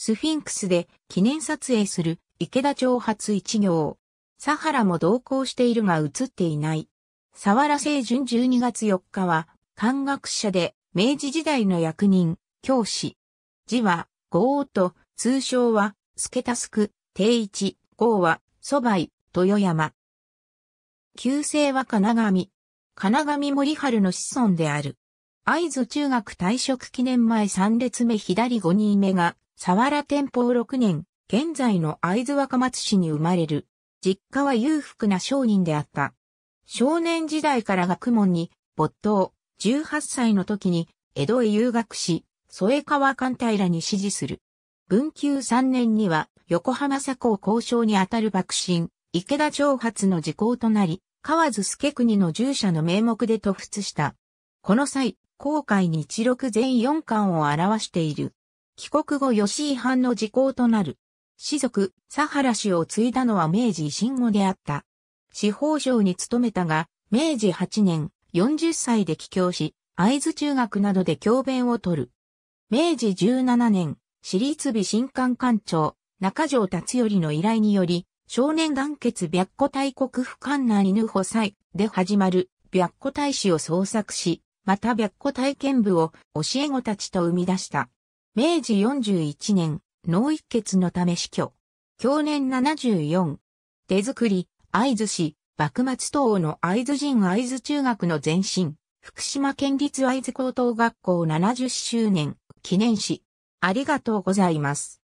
スフィンクスで記念撮影する池田町発一行。サハラも同行しているが映っていない。沢良清順12月4日は、漢学者で明治時代の役人、教師。字は、ーと、通称は、助タスク、定一、ーは、ばい、豊山。旧姓は金上。金上森春の子孫である。合図中学退職記念前3列目左5人目が沢原天保六年、現在の会津若松市に生まれる。実家は裕福な商人であった。少年時代から学問に没頭、18歳の時に江戸へ遊学し、添川隊平に支持する。文久三年には横浜佐高交渉にあたる幕臣、池田長発の時効となり、河津助国の従者の名目で突出した。この際、後海に一六全四巻を表している。帰国後吉井藩の時効となる。士族、佐原氏を継いだのは明治維新後であった。司法省に勤めたが、明治8年、40歳で帰郷し、会津中学などで教鞭を取る。明治17年、私立美新館館長、中条達頼の依頼により、少年団結白虎大国府艦内犬補祭で始まる白虎大使を創作し、また白虎体験部を教え子たちと生み出した。明治41年、脳一血のため死去。去年74。手作り、合図市、幕末等の合図人合図中学の前身、福島県立合図高等学校70周年記念誌。ありがとうございます。